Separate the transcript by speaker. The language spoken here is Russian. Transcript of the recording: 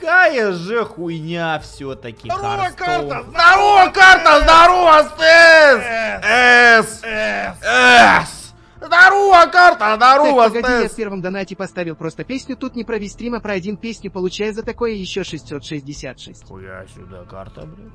Speaker 1: какая же хуйня все-таки. Здорово, карта!
Speaker 2: Здорово, карта!
Speaker 3: Здорово, Стес!
Speaker 2: С! С!
Speaker 3: Здорово, карта! Здорово, Стес! я в первом донате поставил просто песню, тут не провести стрима, про один песню, получая за такое еще 666. Хуя сюда, карта, блин.